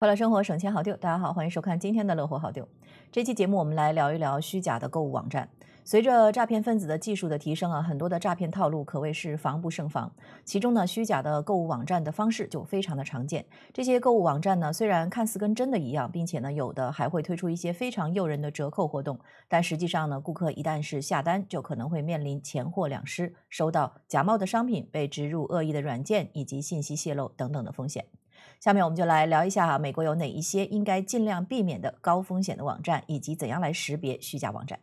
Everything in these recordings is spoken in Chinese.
快乐生活，省钱好丢。大家好，欢迎收看今天的《乐活好丢》。这期节目我们来聊一聊虚假的购物网站。随着诈骗分子的技术的提升啊，很多的诈骗套路可谓是防不胜防。其中呢，虚假的购物网站的方式就非常的常见。这些购物网站呢，虽然看似跟真的一样，并且呢，有的还会推出一些非常诱人的折扣活动，但实际上呢，顾客一旦是下单，就可能会面临钱货两失、收到假冒的商品、被植入恶意的软件以及信息泄露等等的风险。下面我们就来聊一下，美国有哪一些应该尽量避免的高风险的网站，以及怎样来识别虚假网站。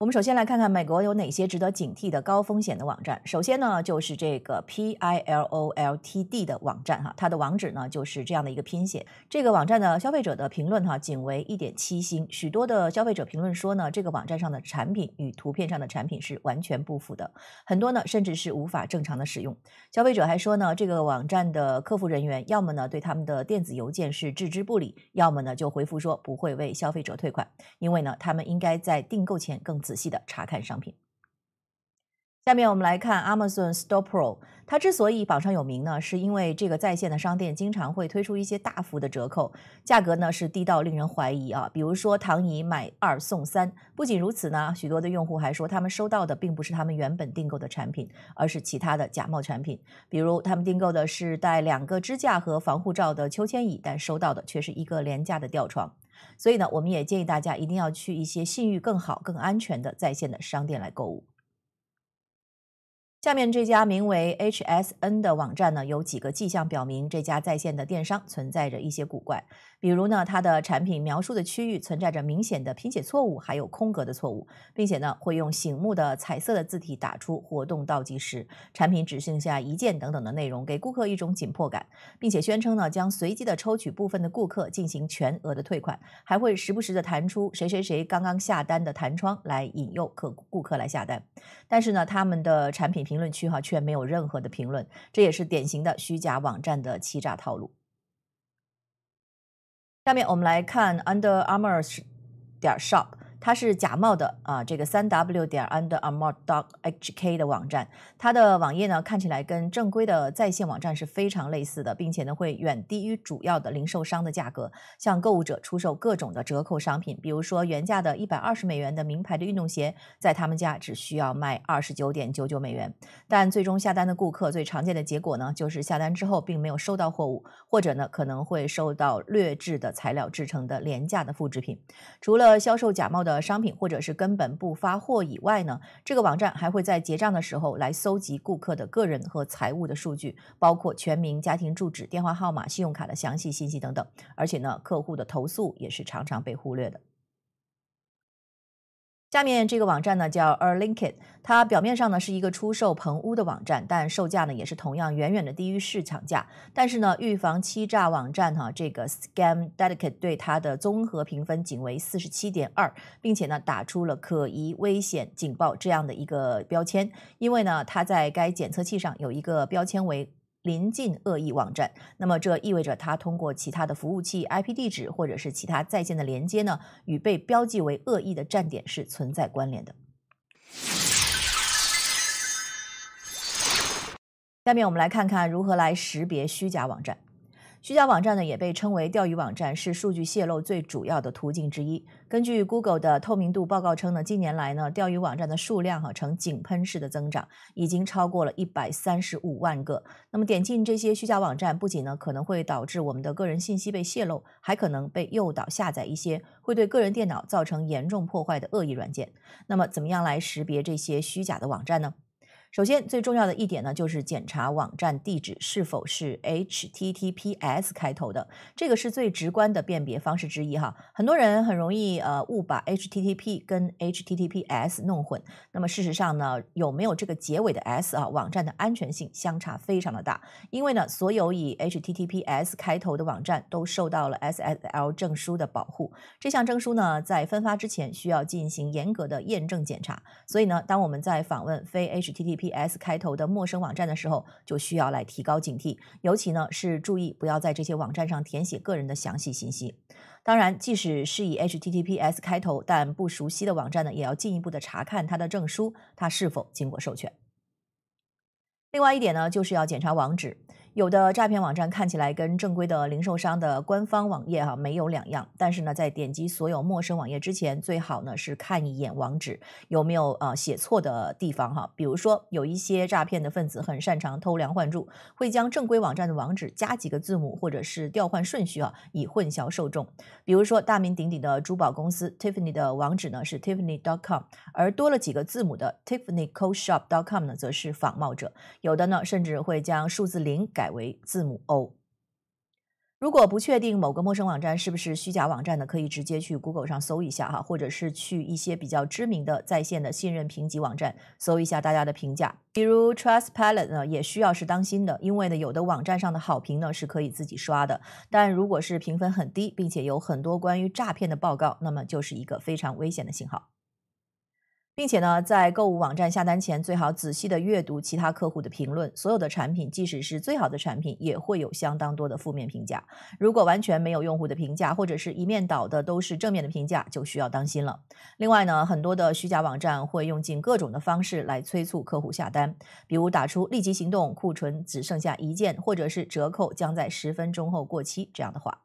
我们首先来看看美国有哪些值得警惕的高风险的网站。首先呢，就是这个 p i l o l t d 的网站哈，它的网址呢就是这样的一个拼写。这个网站的消费者的评论哈，仅为一点七星。许多的消费者评论说呢，这个网站上的产品与图片上的产品是完全不符的，很多呢甚至是无法正常的使用。消费者还说呢，这个网站的客服人员要么呢对他们的电子邮件是置之不理，要么呢就回复说不会为消费者退款，因为呢他们应该在订购前更。仔细的查看商品。下面我们来看 Amazon Store Pro，它之所以榜上有名呢，是因为这个在线的商店经常会推出一些大幅的折扣，价格呢是低到令人怀疑啊。比如说，躺椅买二送三。不仅如此呢，许多的用户还说他们收到的并不是他们原本订购的产品，而是其他的假冒产品。比如，他们订购的是带两个支架和防护罩的秋千椅，但收到的却是一个廉价的吊床。所以呢，我们也建议大家一定要去一些信誉更好、更安全的在线的商店来购物。下面这家名为 HSN 的网站呢，有几个迹象表明这家在线的电商存在着一些古怪。比如呢，它的产品描述的区域存在着明显的拼写错误，还有空格的错误，并且呢，会用醒目的彩色的字体打出“活动倒计时，产品只剩下一件”等等的内容，给顾客一种紧迫感，并且宣称呢，将随机的抽取部分的顾客进行全额的退款，还会时不时的弹出“谁谁谁刚刚下单”的弹窗来引诱客顾客来下单。但是呢，他们的产品评论区哈却没有任何的评论，这也是典型的虚假网站的欺诈套路。下面我们来看 Under Armour 点 Shop。它是假冒的啊，这个三 w 点 u n d e r a r m o u r d o HK 的网站，它的网页呢看起来跟正规的在线网站是非常类似的，并且呢会远低于主要的零售商的价格，向购物者出售各种的折扣商品，比如说原价的一百二十美元的名牌的运动鞋，在他们家只需要卖二十九点九九美元。但最终下单的顾客最常见的结果呢，就是下单之后并没有收到货物，或者呢可能会收到劣质的材料制成的廉价的复制品。除了销售假冒的呃，商品或者是根本不发货以外呢，这个网站还会在结账的时候来搜集顾客的个人和财务的数据，包括全名、家庭住址、电话号码、信用卡的详细信息等等。而且呢，客户的投诉也是常常被忽略的。下面这个网站呢叫 Erlinkin，它表面上呢是一个出售棚屋的网站，但售价呢也是同样远远的低于市场价。但是呢，预防欺诈网站哈这个 Scam d e d i c a t e 对它的综合评分仅为四十七点二，并且呢打出了可疑危险警报这样的一个标签，因为呢它在该检测器上有一个标签为。临近恶意网站，那么这意味着它通过其他的服务器 IP 地址或者是其他在线的连接呢，与被标记为恶意的站点是存在关联的。下面我们来看看如何来识别虚假网站。虚假网站呢，也被称为钓鱼网站，是数据泄露最主要的途径之一。根据 Google 的透明度报告称呢，近年来呢，钓鱼网站的数量哈呈井喷式的增长，已经超过了一百三十五万个。那么，点进这些虚假网站，不仅呢可能会导致我们的个人信息被泄露，还可能被诱导下载一些会对个人电脑造成严重破坏的恶意软件。那么，怎么样来识别这些虚假的网站呢？首先，最重要的一点呢，就是检查网站地址是否是 HTTPS 开头的，这个是最直观的辨别方式之一哈。很多人很容易呃误把 HTTP 跟 HTTPS 弄混。那么事实上呢，有没有这个结尾的 S 啊，网站的安全性相差非常的大。因为呢，所有以 HTTPS 开头的网站都受到了 SSL 证书的保护。这项证书呢，在分发之前需要进行严格的验证检查。所以呢，当我们在访问非 h t t p p s 开头的陌生网站的时候，就需要来提高警惕，尤其呢是注意不要在这些网站上填写个人的详细信息。当然，即使是以 https 开头，但不熟悉的网站呢，也要进一步的查看它的证书，它是否经过授权。另外一点呢，就是要检查网址。有的诈骗网站看起来跟正规的零售商的官方网页哈没有两样，但是呢，在点击所有陌生网页之前，最好呢是看一眼网址有没有呃写错的地方哈。比如说，有一些诈骗的分子很擅长偷梁换柱，会将正规网站的网址加几个字母，或者是调换顺序啊，以混淆受众。比如说，大名鼎鼎的珠宝公司 Tiffany 的网址呢是 Tiffany .com，而多了几个字母的 Tiffany c o Shop .com 呢，则是仿冒者。有的呢，甚至会将数字零改。改为字母 O。如果不确定某个陌生网站是不是虚假网站的，可以直接去 Google 上搜一下哈，或者是去一些比较知名的在线的信任评级网站搜一下大家的评价。比如 Trustpilot 呢，也需要是当心的，因为呢有的网站上的好评呢是可以自己刷的，但如果是评分很低，并且有很多关于诈骗的报告，那么就是一个非常危险的信号。并且呢，在购物网站下单前，最好仔细的阅读其他客户的评论。所有的产品，即使是最好的产品，也会有相当多的负面评价。如果完全没有用户的评价，或者是一面倒的都是正面的评价，就需要当心了。另外呢，很多的虚假网站会用尽各种的方式来催促客户下单，比如打出“立即行动”，库存只剩下一件，或者是折扣将在十分钟后过期这样的话。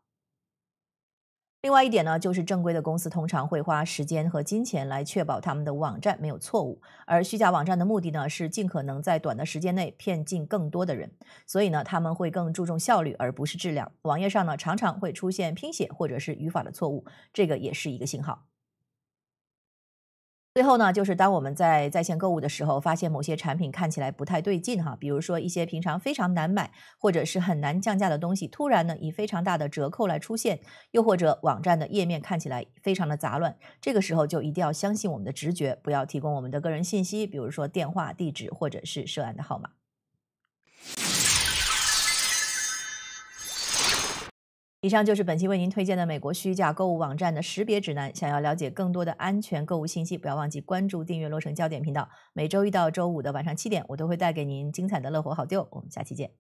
另外一点呢，就是正规的公司通常会花时间和金钱来确保他们的网站没有错误，而虚假网站的目的呢，是尽可能在短的时间内骗进更多的人，所以呢，他们会更注重效率而不是质量。网页上呢，常常会出现拼写或者是语法的错误，这个也是一个信号。最后呢，就是当我们在在线购物的时候，发现某些产品看起来不太对劲哈，比如说一些平常非常难买或者是很难降价的东西，突然呢以非常大的折扣来出现，又或者网站的页面看起来非常的杂乱，这个时候就一定要相信我们的直觉，不要提供我们的个人信息，比如说电话、地址或者是涉案的号码。以上就是本期为您推荐的美国虚假购物网站的识别指南。想要了解更多的安全购物信息，不要忘记关注订阅洛城焦点频道。每周一到周五的晚上七点，我都会带给您精彩的乐活好丢。我们下期见。